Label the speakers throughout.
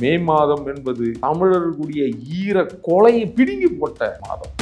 Speaker 1: மே மாதம் என்பது தமிழர்களுடைய ஈர கொலையை பிடுங்கி போட்ட மாதம்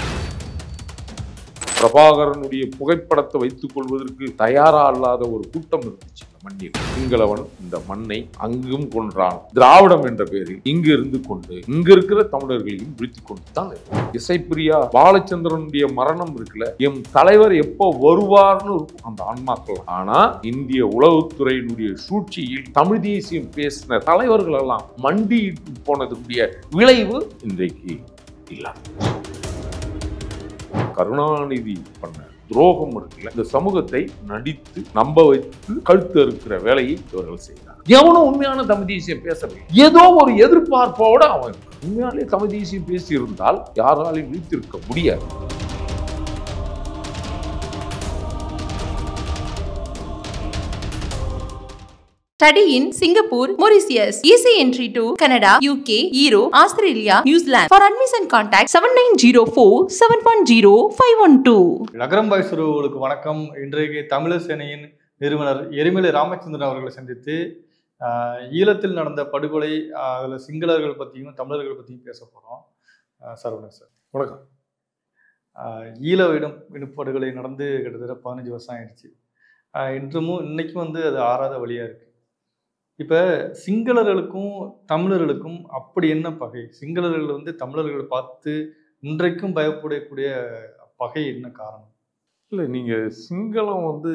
Speaker 1: பிரபாகரனுடைய புகைப்படத்தை வைத்துக் கொள்வதற்கு தயாரா அல்லாத ஒரு கூட்டம் இருந்துச்சு மண்ணில் சிங்களவன் இந்த மண்ணை அங்கும் கொன்றான் திராவிடம் என்ற பெயரில் இங்கு இருந்து கொண்டு இங்கு இருக்கிற தமிழர்களையும் வீழ்த்தி கொண்டு தான் இசைப்பிரியா பாலச்சந்திரனுடைய மரணம் இருக்குல்ல எம் தலைவர் எப்போ வருவார்னு அந்த ஆன்மாக்கள் ஆனா இந்திய உளவுத்துறையினுடைய சூழ்ச்சியில் தமிழ் தேசியம் பேசின தலைவர்கள் எல்லாம் மண்டியிட்டு போனதுடைய விளைவு இன்றைக்கு இல்லை கருணாநிதி பண்ண துரோகம் இருக்குல்ல இந்த சமூகத்தை நடித்து நம்ப வைத்து கழுத்து இருக்கிற வேலையை இவர்கள் செய்தார் எவனும் உண்மையான தமிழ் பேசவில்லை ஏதோ ஒரு எதிர்பார்ப்போட அவன் உண்மையாலே தமிழ் பேசியிருந்தால் யாராலையும் வீழ்த்திருக்க
Speaker 2: முடியாது study in Singapore Mauritius easy entry to Canada UK Euro Australia New Zealand for admission contact seven nine zero four seven one zero five one two நகரம் பாய் சுருவங்களுக்கு வணக்கம் இன்றைக்கு சேனையின் நிறுவனர் எரிமலை ராமச்சந்திரன் அவர்களை சந்தித்து ஈழத்தில் நடந்த படுகொலை அதில் சிங்களர்கள் பற்றியும் தமிழர்கள் பற்றியும் பேச போகிறோம் சார் வணக்கம் சார் வணக்கம் ஈழ இடம் இடுப்படுகொலை நடந்து கிட்டத்தட்ட பதினஞ்சு வருஷம் ஆயிடுச்சு இன்றுமும் இன்னைக்கும் வந்து அது ஆறாத வழியாக இருக்குது இப்போ சிங்களர்களுக்கும் தமிழர்களுக்கும் அப்படி என்ன பகை சிங்களர்கள் வந்து தமிழர்களை பார்த்து இன்றைக்கும் பயப்படக்கூடிய பகை என்ன காரணம்
Speaker 1: இல்லை நீங்கள் சிங்களம் வந்து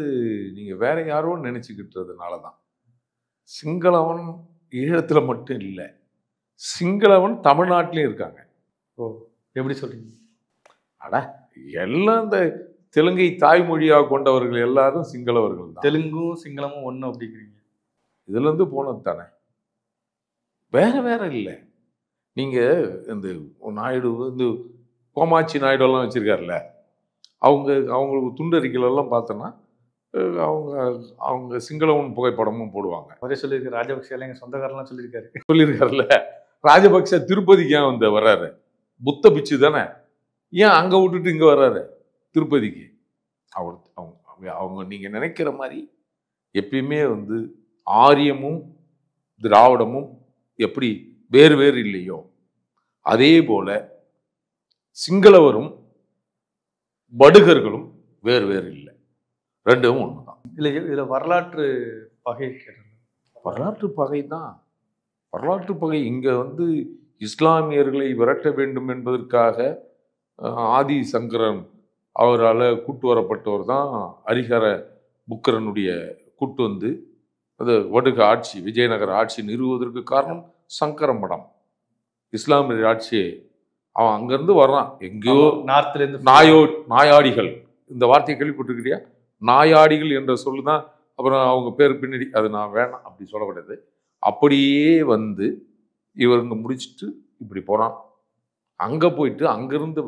Speaker 1: நீங்கள் வேற யாரோ நினச்சிக்கிட்டதுனால தான் சிங்களவன் ஈழத்தில் மட்டும் இல்லை சிங்களவன் தமிழ்நாட்டிலையும் இருக்காங்க ஓ எப்படி சொல்கிறீங்க அட எல்லாம் இந்த தெலுங்கை தாய்மொழியாக கொண்டவர்கள் எல்லாரும் சிங்களவர்கள் தெலுங்கும் சிங்களமும் ஒன்று அப்படிங்கிறீங்க இதுலேருந்து போனது தானே வேறு வேற இல்லை நீங்கள் இந்த நாயுடு வந்து கோமாட்சி நாயுடெல்லாம் வச்சுருக்காருல்ல அவங்க அவங்களுக்கு துண்டறிக்கையிலலாம் பார்த்தோன்னா அவங்க அவங்க சிங்களவன் புகைப்படமும் போடுவாங்க
Speaker 2: அதே சொல்லியிருக்காரு ராஜபக்சே எங்கள் சொந்தக்காரெல்லாம் சொல்லியிருக்காரு
Speaker 1: சொல்லியிருக்காருல்ல ராஜபக்ச திருப்பதிக்கு ஏன் வந்து வர்றாரு புத்த பிச்சு தானே ஏன் அங்கே விட்டுட்டு இங்கே வர்றாரு திருப்பதிக்கு அவர் அவங்க அவங்க நீங்கள் நினைக்கிற மாதிரி எப்பயுமே வந்து ஆரியமும் திராவிடமும் எப்படி வேறு வேறு இல்லையோ அதே போல சிங்களவரும் படுகர்களும் வேறு வேறு இல்லை ரெண்டும் ஒன்று
Speaker 2: தான் இல்லை இதில் வரலாற்று பகை வரலாற்று பகை தான் வரலாற்று
Speaker 1: பகை இங்கே வந்து இஸ்லாமியர்களை விரட்ட வேண்டும் என்பதற்காக ஆதி சங்கரன் அவரால் கூட்டு வரப்பட்டவர் தான் ஹரிஹர புக்கரனுடைய கூட்டு வந்து அது வடுக ஆட்சி விஜயநகர ஆட்சி நிறுவுவதற்கு காரணம் சங்கர மடம் இஸ்லாமிய ஆட்சியை அவன் அங்கேருந்து வர்றான் எங்கேயோ நார்த்லேருந்து நாயோ நாயாடிகள் இந்த வார்த்தையை கேள்விப்பட்டிருக்கிறியா நாயாடிகள் என்ற சொல்லு தான் அப்புறம் அவங்க பேர் பின்னாடி அது நான் வேணாம் அப்படி சொல்லக்கூடாது அப்படியே வந்து இவருங்க முடிச்சுட்டு இப்படி போகிறான் அங்கே போயிட்டு அங்கேருந்து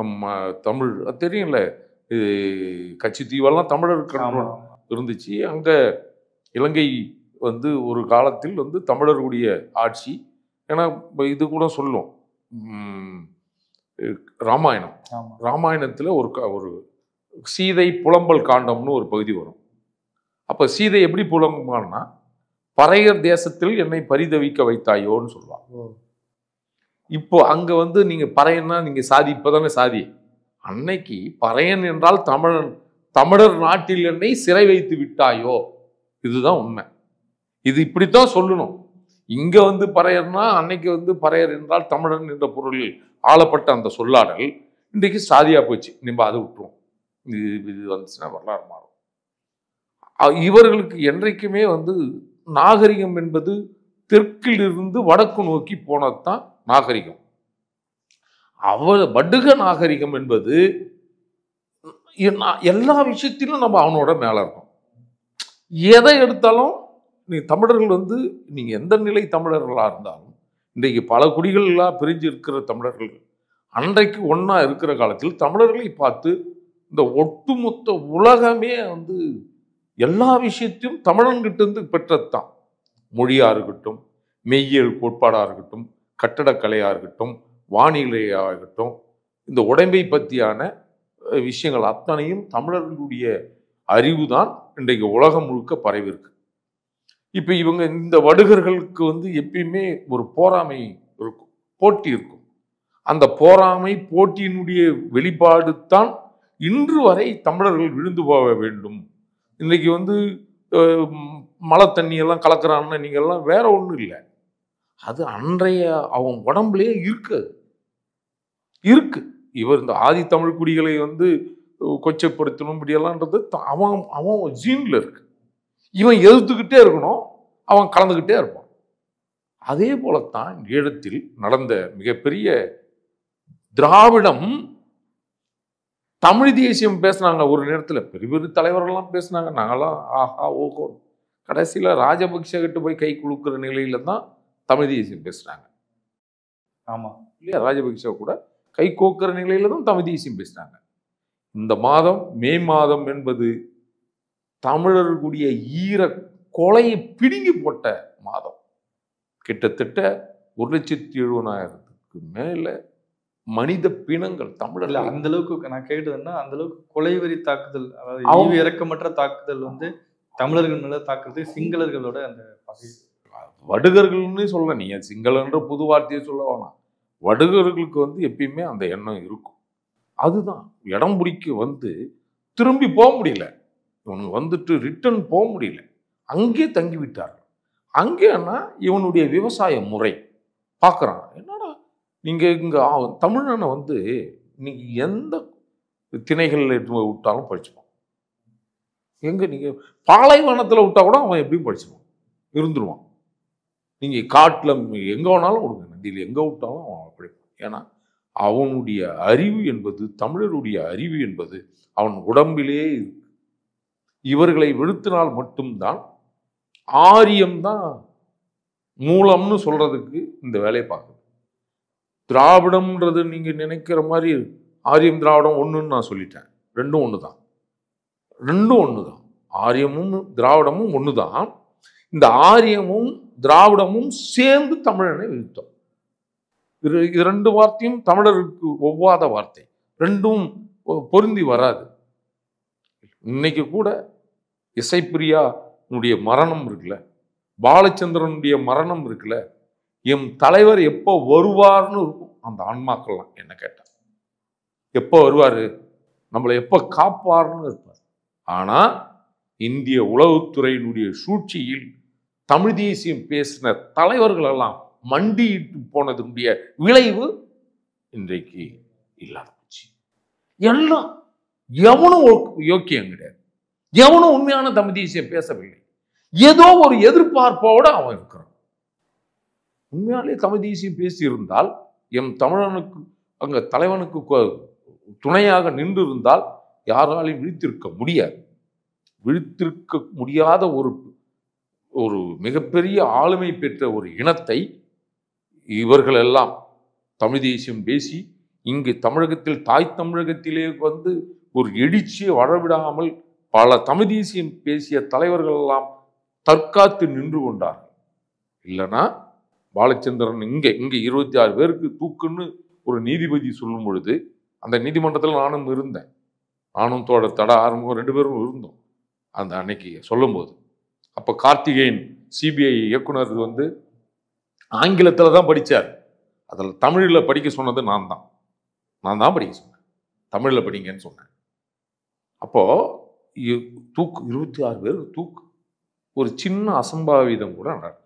Speaker 1: நம்ம தமிழ் அது தெரியும்ல இது கட்சி தீவெல்லாம் தமிழர் இருந்துச்சு அங்கே இலங்கை வந்து ஒரு காலத்தில் வந்து தமிழர்களுடைய ஆட்சி ஏன்னா இது கூட சொல்லும் ராமாயணம் ராமாயணத்தில் ஒரு ஒரு சீதை புலம்பல் காண்டம்னு ஒரு பகுதி வரும் அப்போ சீதை எப்படி புலம்பான்னா பறையர் தேசத்தில் என்னை பரிதவிக்க வைத்தாயோன்னு சொல்லுவான் இப்போ அங்கே வந்து நீங்கள் பறையன்னா நீங்கள் சாதி இப்போ தானே சாதி அன்னைக்கு பறையன் என்றால் தமிழன் தமிழர் நாட்டில் என்னை சிறை வைத்து விட்டாயோ இதுதான் உண்மை இது இப்படித்தான் சொல்லணும் இங்க வந்து பறையர்னா அன்னைக்கு வந்து பறையர் என்றால் தமிழன் என்ற பொருளில் ஆளப்பட்ட அந்த சொல்லாடல் இன்றைக்கு சாதியா போச்சு நம்ம அதை விட்டுருவோம் இது இது வந்துச்சுன்னா வரலாறு மாறும் இவர்களுக்கு என்றைக்குமே வந்து நாகரிகம் என்பது தெற்கில் இருந்து வடக்கு நோக்கி போனதுதான் நாகரிகம் அவ வடுக நாகரிகம் என்பது எல்லா விஷயத்திலும் நம்ம அவனோட மேலே இருக்கும் எதை எடுத்தாலும் நீ தமிழர்கள் வந்து நீங்கள் எந்த நிலை தமிழர்களாக இருந்தாலும் இன்றைக்கு பல குடிகளாக பிரிஞ்சு இருக்கிற தமிழர்கள் அன்றைக்கு ஒன்றா இருக்கிற காலத்தில் தமிழர்களை பார்த்து இந்த ஒட்டுமொத்த உலகமே வந்து எல்லா விஷயத்தையும் தமிழன்கிட்டேருந்து பெற்றது தான் மொழியாக இருக்கட்டும் மெய்யியல் கோட்பாடாக இருக்கட்டும் கட்டடக்கலையாக இருக்கட்டும் வானிலையாக இருக்கட்டும் இந்த உடம்பை பற்றியான விஷயங்கள் அத்தனையும் தமிழர்களுடைய அறிவு தான் இன்றைக்கு உலகம் முழுக்க பரவிருக்கு இப்போ இவங்க இந்த வடுகர்களுக்கு வந்து எப்பயுமே ஒரு போராமை இருக்கும் போட்டி இருக்கும் அந்த போராமை போட்டியினுடைய வெளிப்பாடு தான் இன்று வரை தமிழர்கள் விழுந்து போக வேண்டும் இன்றைக்கி வந்து மழை தண்ணியெல்லாம் கலக்கிறான்னு நீங்கள்லாம் வேற ஒன்றும் இல்லை அது அன்றைய அவன் உடம்புலேயே இருக்கு இருக்கு இவர் இந்த ஆதி தமிழ் குடிகளை வந்து கொச்சைப்படுத்தணும் இப்படியெல்லாம்ன்றது அவன் அவன் ஜீனில் இருக்கு இவன் எதிர்த்துக்கிட்டே இருக்கணும் அவன் கலந்துக்கிட்டே இருப்பான் அதே போலத்தான் ஈழத்தில் நடந்த மிகப்பெரிய திராவிடம் தமிழ் தேசியம் பேசினாங்க ஒரு நேரத்தில் பெரிய பெரிய தலைவர்கள்லாம் பேசினாங்க நாங்களாம் ஆஹா ஓகோ கடைசியில் ராஜபக்ஷ கிட்ட போய் கை குலுக்கிற நிலையில தான் தமிழ் தேசியம் பேசுகிறாங்க ஆமாம் இல்லையா ராஜபக்ஷ கூட கை கோக்குற நிலையில தான் தமிழ் தேசியம் பேசுகிறாங்க இந்த மாதம் மே மாதம் என்பது தமிழர்களுடைய ஈர கொலையை பிடுங்கி போட்ட மாதம் கிட்டத்தட்ட ஒரு லட்சத்தி எழுபதாயிரத்துக்கு மேலே மனித பிணங்கள் தமிழர் அந்த
Speaker 2: அளவுக்கு நான் கேட்டதுன்னா அந்த அளவுக்கு வரி தாக்குதல் அதாவது இறக்கமற்ற தாக்குதல் வந்து தமிழர்கள் மேல தாக்குறது சிங்களர்களோட அந்த
Speaker 1: வடுகர்கள்னு சொல்ல நீ சிங்களன்ற புது வார்த்தையை சொல்ல வேணாம் வடுகர்களுக்கு வந்து எப்பயுமே அந்த எண்ணம் இருக்கும் அதுதான் இடம் பிடிக்க வந்து திரும்பி போக முடியல இவனுக்கு வந்துட்டு ரிட்டர்ன் போக முடியல அங்கே தங்கிவிட்டார் அங்கேன்னா இவனுடைய விவசாய முறை பார்க்குறான் என்னடா நீங்கள் இங்கே தமிழனை வந்து நீங்கள் எந்த திணைகளில் விட்டாலும் படிச்சுப்பான் எங்கே நீங்கள் பாலைவனத்தில் விட்டால் கூட அவன் எப்படியும் படிச்சுப்பான் இருந்துருவான் நீங்கள் காட்டில் எங்கே வேணாலும் விடுங்க நந்தியில் எங்கே விட்டாலும் அவன் படிப்பான் ஏன்னா அவனுடைய அறிவு என்பது தமிழருடைய அறிவு என்பது அவன் உடம்பிலே இருக்கு இவர்களை வெளுத்தினால் மட்டும்தான் ஆரியம்தான் மூலம்னு சொல்றதுக்கு இந்த வேலையை பார்க்குது திராவிடம்ன்றது நீங்கள் நினைக்கிற மாதிரி ஆரியம் திராவிடம் ஒன்றுன்னு நான் சொல்லிட்டேன் ரெண்டும் ஒன்று தான் ரெண்டும் ஒன்று தான் ஆரியமும் திராவிடமும் ஒன்று தான் இந்த ஆரியமும் திராவிடமும் சேர்ந்து தமிழனை வீழ்த்தோம் இது இது ரெண்டு வார்த்தையும் தமிழருக்கு ஒவ்வாத வார்த்தை ரெண்டும் பொருந்தி வராது இன்னைக்கு கூட இசைப்பிரியா மரணம் இருக்குல்ல பாலச்சந்திரனுடைய மரணம் இருக்குல்ல எம் தலைவர் எப்போ வருவார்னு இருக்கும் அந்த ஆன்மாக்கள்லாம் என்ன கேட்டார் எப்போ வருவார் நம்மளை எப்போ காப்பார்னு இருப்பார் ஆனால் இந்திய உளவுத்துறையினுடைய சூழ்ச்சியில் தமிழ் தேசியம் பேசின தலைவர்களெல்லாம் மண்டியிட்டு போனதுடைய விளைவு இன்றைக்கு இல்லாத போச்சு எல்லாம் எவனும் யோக்கியம் கிடையாது எவனும் உண்மையான தம்பதியை பேசவில்லை ஏதோ ஒரு எதிர்பார்ப்போடு அவன் இருக்கிறான் உண்மையாலே பேசி பேசியிருந்தால் எம் தமிழனுக்கு அங்கே தலைவனுக்கு துணையாக நின்று இருந்தால் யாராலையும் விழித்திருக்க முடியாது விழித்திருக்க முடியாத ஒரு ஒரு மிகப்பெரிய ஆளுமை பெற்ற ஒரு இனத்தை இவர்களெல்லாம் தமிழ் தேசியம் பேசி இங்கு தமிழகத்தில் தாய் தமிழகத்திலே வந்து ஒரு எழுச்சியை வளவிடாமல் பல தமிழ் தேசியம் பேசிய தலைவர்கள் எல்லாம் தற்காத்து நின்று கொண்டார்கள் இல்லைன்னா பாலச்சந்திரன் இங்கே இங்கே இருபத்தி ஆறு பேருக்கு தூக்குன்னு ஒரு நீதிபதி சொல்லும் பொழுது அந்த நீதிமன்றத்தில் நானும் இருந்தேன் நானும் தோட தட ஆரம்பம் ரெண்டு பேரும் இருந்தோம் அந்த அன்னைக்கு சொல்லும்போது அப்போ கார்த்திகேயன் சிபிஐ இயக்குனர் வந்து ஆங்கிலத்தில் தான் படித்தார் அதில் தமிழில் படிக்க சொன்னது நான் தான் நான் தான் படிக்க சொன்னேன் தமிழில் படிங்கன்னு சொன்னேன் அப்போது தூக்கு இருபத்தி ஆறு பேர் தூக்கு ஒரு சின்ன அசம்பாவிதம் கூட நடக்கல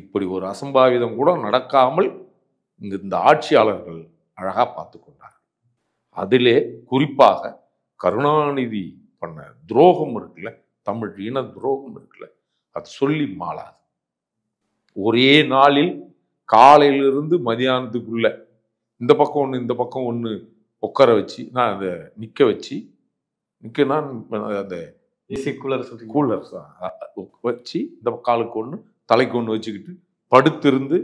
Speaker 1: இப்படி ஒரு அசம்பாவிதம் கூட நடக்காமல் இந்த இந்த ஆட்சியாளர்கள் அழகாக பார்த்து கொண்டார்கள் அதிலே குறிப்பாக கருணாநிதி பண்ண துரோகம் இருக்குல்ல தமிழ் இன துரோகம் இருக்குல்ல அது சொல்லி மாளாது ஒரே நாளில் காலையிலிருந்து மதியானத்துக்குள்ள இந்த பக்கம் ஒன்று இந்த பக்கம் ஒன்று உட்கார வச்சு நான் அதை நிற்க வச்சு நான் அந்த ஏசி கூலர் கூலர் வச்சு இந்த காலுக்கு ஒன்று தலைக்கு ஒன்று வச்சுக்கிட்டு படுத்திருந்து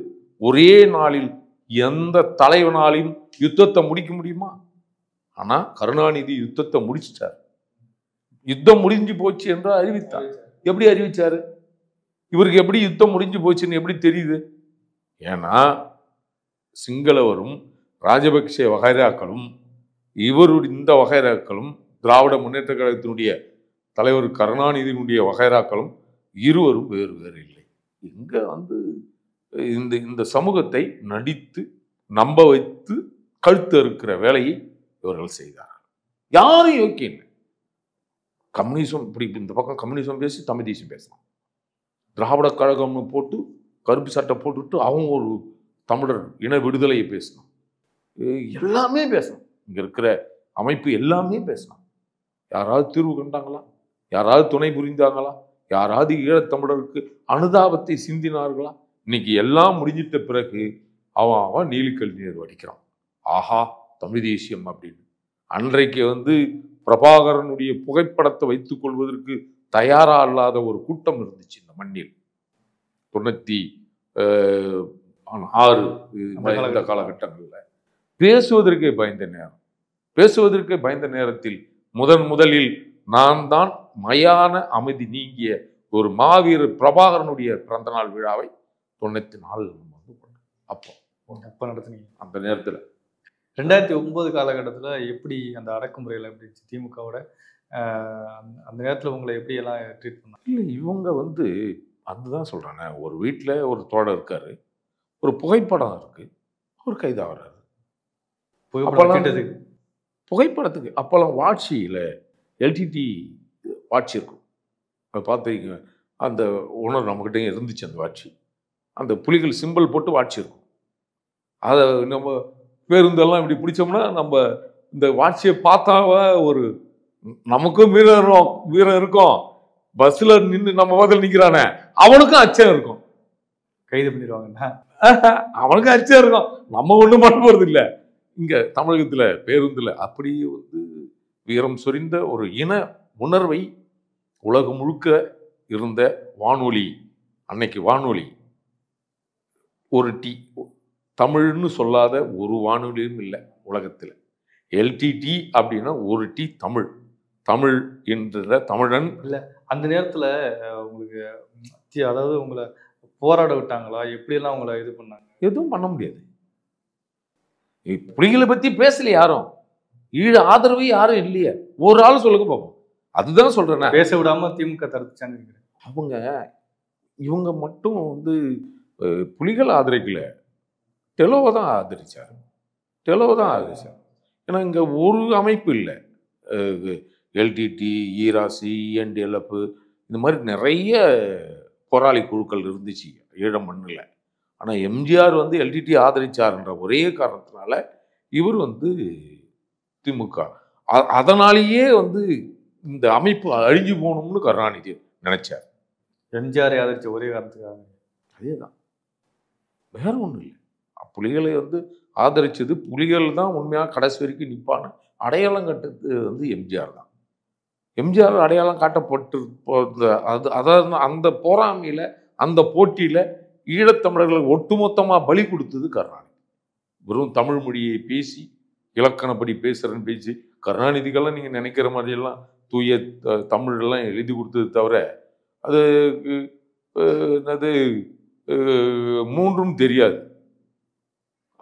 Speaker 1: ஒரே நாளில் எந்த தலைவனாலையும் யுத்தத்தை முடிக்க முடியுமா ஆனால் கருணாநிதி யுத்தத்தை முடிச்சிட்டார் யுத்தம் முடிஞ்சு போச்சு என்று அறிவித்தார் எப்படி அறிவித்தார் இவருக்கு எப்படி யுத்தம் முடிஞ்சு போச்சுன்னு எப்படி தெரியுது ஏன்னா சிங்களவரும் ராஜபக்சே வகைராக்களும் இவருடைய இந்த வகைராக்களும் திராவிட முன்னேற்ற கழகத்தினுடைய தலைவர் கருணாநிதியினுடைய வகைராக்களும் இருவரும் வேறு வேறு இல்லை இங்கே வந்து இந்த இந்த சமூகத்தை நடித்து நம்ப வைத்து கழுத்து இருக்கிற வேலையை இவர்கள் செய்தார்கள் யாரும் யோக்கியம் கம்யூனிசம் இப்படி இந்த பக்கம் கம்யூனிசம் பேசி தமிழ் தேசியம் பேசலாம் திராவிட கழகம்னு போட்டு கருப்பு சட்டை போட்டுட்டு அவங்க ஒரு தமிழர் இன விடுதலையை பேசணும் எல்லாமே பேசணும் இங்கே இருக்கிற அமைப்பு எல்லாமே பேசணும் யாராவது தீர்வு கண்டாங்களா யாராவது துணை புரிந்தாங்களா யாராவது ஈழத்தமிழருக்கு அனுதாபத்தை சிந்தினார்களா இன்னைக்கு எல்லாம் முடிஞ்சிட்ட பிறகு அவன் அவன் நீலிக்கல் நீர் வடிக்கிறான் ஆஹா தமிழ் தேசியம் அப்படின்னு அன்றைக்கு வந்து பிரபாகரனுடைய புகைப்படத்தை வைத்துக் கொள்வதற்கு தயாரா இல்லாத ஒரு கூட்டம் இருந்துச்சு இந்த மண்ணில் தொண்ணூத்தி ஆறு இந்த காலகட்டங்களில் பேசுவதற்கே பயந்த நேரம் பேசுவதற்கே பயந்த நேரத்தில் முதன் முதலில் நான் தான் மயான அமைதி நீங்கிய ஒரு மாவீர பிரபாகரனுடைய பிறந்த நாள் விழாவை தொண்ணூத்தி நாலு நம்ம
Speaker 2: வந்து அப்போ அப்போ நடத்தினீங்க அந்த நேரத்தில் ரெண்டாயிரத்தி ஒன்பது காலகட்டத்தில் எப்படி அந்த அடக்குமுறையில் எப்படி திமுகவோட அந்த நேரத்தில் உங்களை எல்லாம் ட்ரீட்
Speaker 1: பண்ணாங்க இல்லை இவங்க வந்து அதுதான் சொல்கிறாங்க ஒரு வீட்டில் ஒரு தோழர் இருக்கார் ஒரு புகைப்படம் இருக்குது ஒரு கைதாகிறாரு புகைப்படம் புகைப்படத்துக்கு அப்போல்லாம் வாட்சியில் எல்டிடி வாட்சி இருக்கும் அதை பார்த்துருக்கீங்க அந்த உணர்வு நம்மக்கிட்டே இருந்துச்சு அந்த வாட்சி அந்த புலிகள் சிம்பிள் போட்டு வாட்சி இருக்கும் அதை நம்ம பேருந்தெல்லாம் இப்படி பிடிச்சோம்னா நம்ம இந்த வாட்சியை பார்த்தாவ ஒரு நமக்கும் வீரம் வீரம் இருக்கும் பஸ்ல நின்று நம்ம பக்கத்தில் நிக்கிறானே அவனுக்கும் அச்சம் இருக்கும் கைது பண்ணிடுவாங்க அவனுக்கும் அச்சம் இருக்கும் நம்ம ஒன்றும் பண்ண போறது இல்லை இங்க தமிழகத்துல பேருந்துல அப்படி வந்து வீரம் சொரிந்த ஒரு இன உணர்வை உலகம் முழுக்க இருந்த வானொலி அன்னைக்கு வானொலி ஒரு டி தமிழ்னு சொல்லாத ஒரு வானொலியும் இல்லை உலகத்தில் எல்டிடி அப்படின்னா ஒரு டி தமிழ் தமிழ் என்ற தமிழன்
Speaker 2: இல்லை அந்த நேரத்தில் உங்களுக்கு அதாவது உங்களை போராட விட்டாங்களா எப்படியெல்லாம் உங்களை இது பண்ணாங்க எதுவும் பண்ண முடியாது புலிகளை பற்றி பேசல யாரும்
Speaker 1: ஈழ ஆதரவு யாரும் இல்லையே ஒரு ஆள் சொல்லுங்க பார்ப்போம் அதுதான் சொல்றேன் பேச விடாம திமுக தடுத்துச்சான்னு அவங்க இவங்க மட்டும் வந்து புலிகள் ஆதரிக்கல டெலோவை தான் ஆதரிச்சாரு டெலோவை தான் ஆதரித்தார் ஏன்னா இங்கே ஒரு அமைப்பு இல்லை எல்டிடி ஈராசி இஎன்டிஎல்எஃப் இந்த மாதிரி நிறைய போராளி குழுக்கள் இருந்துச்சு ஈழ மண்ணில் ஆனால் எம்ஜிஆர் வந்து எல்டிடி ஆதரிச்சார்ன்ற ஒரே காரணத்தினால இவர் வந்து திமுக அதனாலேயே வந்து இந்த அமைப்பு அழிஞ்சு போகணும்னு கருணாநிதி நினைச்சார் எம்ஜிஆரை ஆதரித்த ஒரே காரணத்துக்காக அதே தான் வேற ஒன்றும் இல்லை புலிகளை வந்து ஆதரித்தது புலிகள் தான் உண்மையாக கடைசி வரைக்கும் நிற்பான அடையாளம் கட்டது வந்து எம்ஜிஆர் தான் எம்ஜிஆர் அடையாளம் காட்டப்பட்டு அது அதாவது அந்த போராமையில் அந்த போட்டியில் ஈழத்தமிழர்களுக்கு ஒட்டுமொத்தமாக பலி கொடுத்தது கருணாநிதி வெறும் தமிழ் மொழியை பேசி இலக்கணப்படி பேசுகிறேன்னு பேசி கருணாநிதிக்கெல்லாம் நீங்கள் நினைக்கிற மாதிரியெல்லாம் தூய தமிழெல்லாம் எழுதி கொடுத்தது தவிர அது என்னது மூன்றும் தெரியாது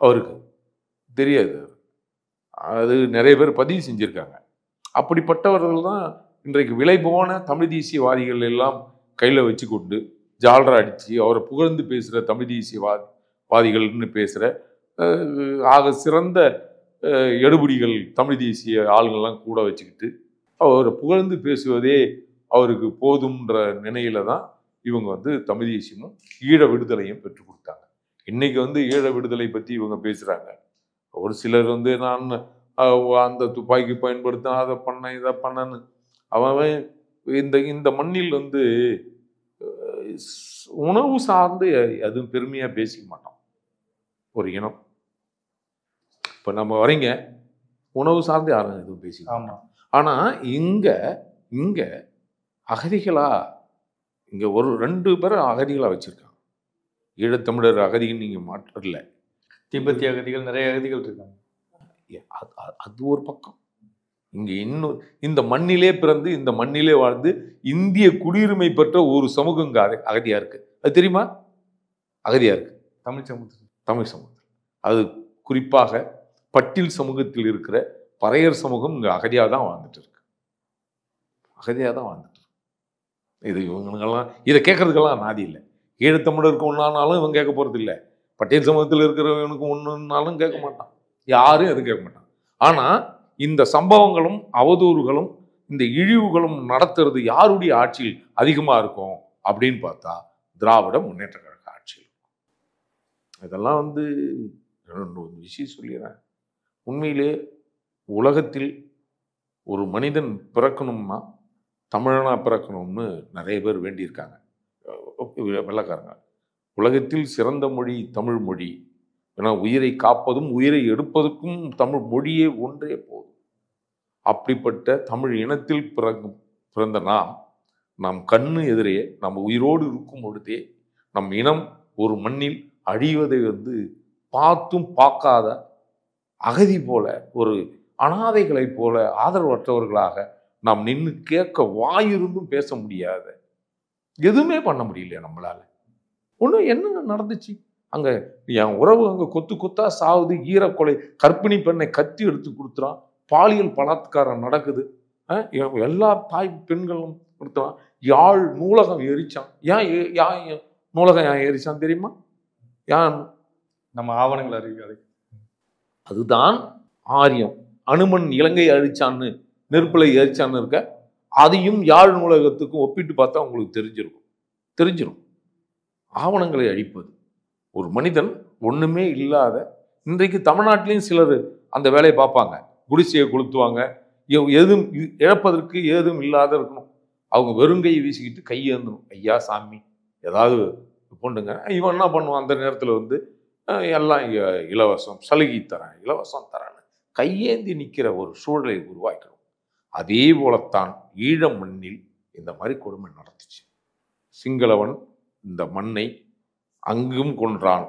Speaker 1: அவருக்கு தெரியாது அது நிறைய பேர் பதிவு செஞ்சுருக்காங்க அப்படிப்பட்டவர்கள் தான் இன்றைக்கு விலை போன தமிழ் தேசியவாதிகள் எல்லாம் கையில் வச்சு கொண்டு ஜால்ரா அடித்து அவரை புகழ்ந்து பேசுகிற தமிழ் தேசியவாதி வாதிகள்னு பேசுகிற ஆக சிறந்த எடுபடிகள் தமிழ் தேசிய ஆளுங்கள்லாம் கூட வச்சுக்கிட்டு அவரை புகழ்ந்து பேசுவதே அவருக்கு போதுன்ற நினையில தான் இவங்க வந்து தமிழ் தேசியமும் ஈழ விடுதலையும் பெற்றுக் கொடுத்தாங்க இன்னைக்கு வந்து ஈழ விடுதலை பற்றி இவங்க பேசுகிறாங்க ஒரு சிலர் வந்து நான் அந்த துப்பாக்கி பயன்படுத்தின அதை பண்ண இதை பண்ணன்னு அவன் இந்த இந்த மண்ணில் வந்து உணவு சார்ந்து அதுவும் பெருமையாக பேசிக்க மாட்டான் ஒரு இனம் இப்போ நம்ம வரீங்க உணவு சார்ந்து யாரும் எதுவும் பேசி ஆமாம் ஆனால் இங்கே இங்கே அகதிகளாக இங்கே ஒரு ரெண்டு பேரும் அகதிகளாக வச்சுருக்காங்க ஈழத்தமிழர் அகதிகள் நீங்கள் மாற்றல
Speaker 2: திபெத்திய அகதிகள் நிறைய அகதிகள் இருக்காங்க அது
Speaker 1: ஒரு பக்கம் இங்கே இன்னும் இந்த மண்ணிலே பிறந்து இந்த மண்ணிலே வாழ்ந்து இந்திய குடியுரிமை பெற்ற ஒரு சமூகம் அகதியா இருக்கு அது தெரியுமா அகதியா இருக்கு
Speaker 2: தமிழ் சமூகத்தில்
Speaker 1: தமிழ் சமூகத்தில் அது குறிப்பாக பட்டில் சமூகத்தில் இருக்கிற பறையர் சமூகம் இங்கே அகதியாக தான் வாழ்ந்துட்டு இருக்கு அகதியாக தான் வாழ்ந்துட்டு இருக்கு இது இவங்களுக்கெல்லாம் இதை கேட்கறதுக்கெல்லாம் நாதி இல்லை ஈழத்தமிழருக்கு ஒன்றானாலும் இவன் கேட்க போறது இல்லை பட்டியல் சமூகத்தில் இருக்கிறவனுக்கு ஒன்றுனாலும் கேட்க மாட்டான் யாரும் எதுவும் கேட்க மாட்டாங்க ஆனால் இந்த சம்பவங்களும் அவதூறுகளும் இந்த இழிவுகளும் நடத்துறது யாருடைய ஆட்சியில் அதிகமாக இருக்கும் அப்படின்னு பார்த்தா திராவிட முன்னேற்ற கழக ஆட்சியில் இதெல்லாம் வந்து ஒரு விஷயம் சொல்லிடுறேன் உண்மையிலே உலகத்தில் ஒரு மனிதன் பிறக்கணும்னா தமிழனாக பிறக்கணும்னு நிறைய பேர் வேண்டியிருக்காங்க வெள்ளக்காரங்க உலகத்தில் சிறந்த மொழி தமிழ் மொழி ஏன்னா உயிரை காப்பதும் உயிரை எடுப்பதற்கும் தமிழ் மொழியே ஒன்றே போதும் அப்படிப்பட்ட தமிழ் இனத்தில் பிறகு பிறந்த நாம் நம் கண்ணு எதிரே நம்ம உயிரோடு இருக்கும் பொழுதே நம் இனம் ஒரு மண்ணில் அழிவதை வந்து பார்த்தும் பார்க்காத அகதி போல ஒரு அனாதைகளைப் போல ஆதரவற்றவர்களாக நாம் நின்று கேட்க வாயிருந்தும் பேச முடியாத எதுவுமே பண்ண முடியலையா நம்மளால் ஒன்று என்னென்ன நடந்துச்சு அங்கே என் உறவு அங்கே கொத்து கொத்தா சாவுது ஈரக்கொலை கற்பிணி பெண்ணை கத்தி எடுத்து கொடுத்துறான் பாலியல் பலாத்காரம் நடக்குது எல்லா தாய் பெண்களும் கொடுத்தான் யாழ் நூலகம் எரிச்சான் ஏன் யான் நூலகம் ஏன் எரிச்சான் தெரியுமா ஏன் நம்ம ஆவணங்கள் அறிவிக்காது அதுதான் ஆரியம் அனுமன் இலங்கை அழிச்சான்னு நெருப்பலை எரிச்சான்னு இருக்க அதையும் யாழ் நூலகத்துக்கும் ஒப்பிட்டு பார்த்தா உங்களுக்கு தெரிஞ்சிருக்கும் தெரிஞ்சிடும் ஆவணங்களை அழிப்பது ஒரு மனிதன் ஒன்றுமே இல்லாத இன்றைக்கு தமிழ்நாட்டிலையும் சிலர் அந்த வேலையை பார்ப்பாங்க குடிசையை கொளுத்துவாங்க எதுவும் இழப்பதற்கு ஏதும் இல்லாத இருக்கணும் அவங்க வெறுங்கையை வீசிக்கிட்டு கையேந்தணும் ஐயா சாமி ஏதாவது பண்ணுங்க இவன் என்ன பண்ணுவான் அந்த நேரத்தில் வந்து எல்லாம் இலவசம் சலுகை தரேன் இலவசம் தரேன் கையேந்தி நிற்கிற ஒரு சூழலை உருவாக்கணும் அதே போலத்தான் ஈழ மண்ணில் இந்த மாதிரி கொடுமை நடந்துச்சு சிங்களவன் இந்த மண்ணை அங்கும் கொன்றான்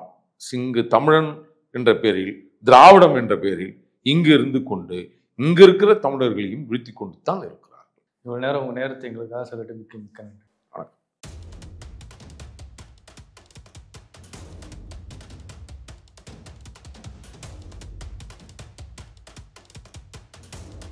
Speaker 1: சிங்கு தமிழன் என்ற பேரில் திராவிடம் என்ற பெயரில் இங்கு இருந்து கொண்டு இங்கு இருக்கிற தமிழர்களையும் வீழ்த்தி கொண்டு தான் இருக்கிறார்கள்
Speaker 2: இவ்வளோ நேரம் உங்க நேரத்தை எங்களுக்காக சொல்லிட்டு மிக்க மிக்க நன்றி